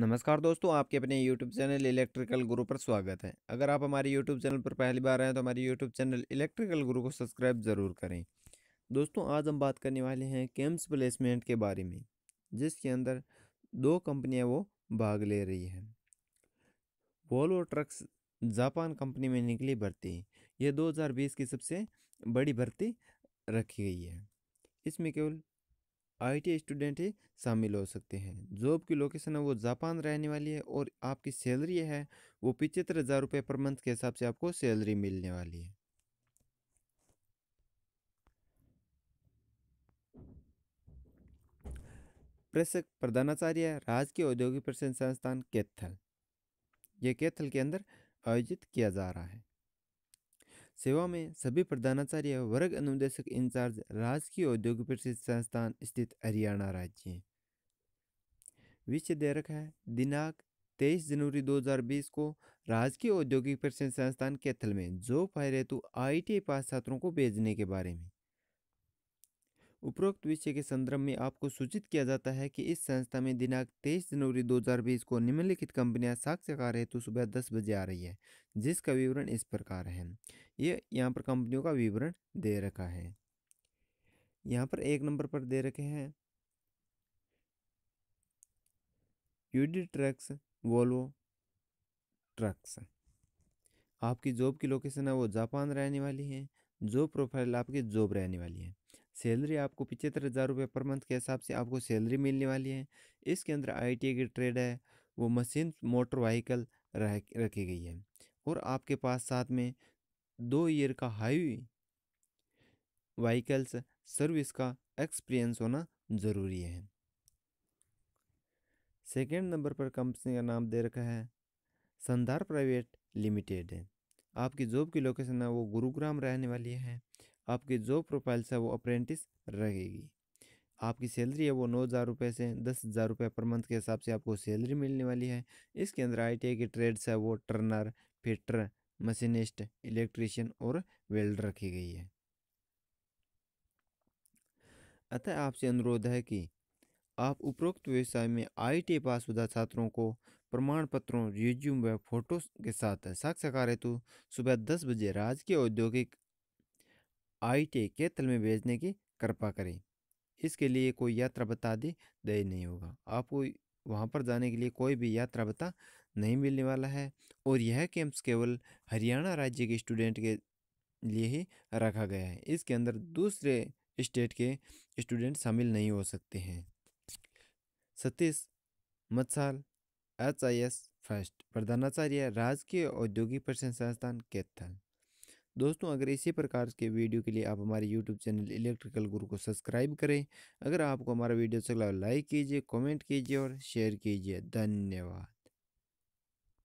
नमस्कार दोस्तों आपके अपने YouTube चैनल इलेक्ट्रिकल गुरु पर स्वागत है अगर आप हमारे YouTube चैनल पर पहली बार आए तो हमारे YouTube चैनल इलेक्ट्रिकल गुरु को सब्सक्राइब ज़रूर करें दोस्तों आज हम बात करने वाले हैं कैम्प्स प्लेसमेंट के बारे में जिसके अंदर दो कंपनियां वो भाग ले रही हैं वोलो ट्रक्स जापान कंपनी में निकली भर्ती ये दो की सबसे बड़ी भर्ती रखी गई है इसमें केवल आई स्टूडेंट ही शामिल हो सकते हैं जॉब की लोकेशन है वो जापान रहने वाली है और आपकी सैलरी है वो पिचहत्तर हज़ार रुपये पर मंथ के हिसाब से आपको सैलरी मिलने वाली है प्रेषक प्रधानाचार्य राजकीय औद्योगिक प्रशिक्षण संस्थान कैथल ये कैथल के अंदर आयोजित किया जा रहा है सेवा में सभी प्रधानाचार्य वर्ग अनुदेशक इंचार्ज राजकीय औद्योगिक प्रशिक्षण संस्थान स्थित हरियाणा राज्य विषय दे रखा है दिनांक 23 जनवरी 2020 को राजकीय औद्योगिक प्रशिक्षण संस्थान कैथल में जो फायर हेतु आई पास छात्रों को भेजने के बारे में उपरोक्त विषय के संदर्भ में आपको सूचित किया जाता है कि इस संस्था में दिनांक 23 जनवरी 2020 को निम्नलिखित कंपनियां साक्ष्य हेतु तो सुबह दस बजे आ रही है जिसका विवरण इस प्रकार है ये यहाँ पर कंपनियों का विवरण दे रखा है यहाँ पर एक नंबर पर दे रखे हैं यूडी ट्रक्स वोल्वो ट्रक्स आपकी जॉब की लोकेशन है वो जापान रहने वाली है जॉब प्रोफाइल आपकी जॉब रहने वाली है सैलरी आपको पिछहत्तर हज़ार रुपये पर मंथ के हिसाब से आपको सैलरी मिलने वाली है इसके अंदर आई की ट्रेड है वो मशीन मोटर वहीकल रखी गई है और आपके पास साथ में दो ईयर का हाई वहीकल्स सर्विस का एक्सपीरियंस होना ज़रूरी है सेकेंड नंबर पर कंपनी का नाम दे रखा है संधार प्राइवेट लिमिटेड है आपकी जॉब की लोकेशन है वो गुरुग्राम रहने वाली है आपकी जॉब प्रोफाइल्स है वो अप्रेंटिस रहेगी आपकी सैलरी है वो नौ हज़ार रुपये से दस हज़ार रुपये पर मंथ के हिसाब से आपको सैलरी मिलने वाली है इसके अंदर आईटीआई के ट्रेड्स है वो टर्नर फिटर मशीनिस्ट इलेक्ट्रीशियन और वेल्डर रखी गई है अतः आपसे अनुरोध है कि आप उपरोक्त व्यवसाय में आई आई पासशुदा छात्रों को प्रमाण पत्रों रिज्यूम व फोटो के साथ साक्षात्कार हेतु सुबह दस बजे राजकीय औद्योगिक आई टी के तल में भेजने की कृपा करें इसके लिए कोई यात्रा बता दे दे नहीं होगा आपको वहाँ पर जाने के लिए कोई भी यात्रा बता नहीं मिलने वाला है और यह कैंप्स केवल हरियाणा राज्य के स्टूडेंट के लिए ही रखा गया है इसके अंदर दूसरे स्टेट के स्टूडेंट शामिल नहीं हो सकते हैं Satish Matsal H I S first प्रधानाचार्य राजकीय औद्योगिक प्रशिक्षण संस्थान केतल दोस्तों अगर इसी प्रकार के वीडियो के लिए आप हमारे यूट्यूब चैनल इलेक्ट्रिकल गुरु को सब्सक्राइब करें अगर आपको हमारा वीडियो अच्छा लगा लाइक कीजिए कमेंट कीजिए और शेयर कीजिए धन्यवाद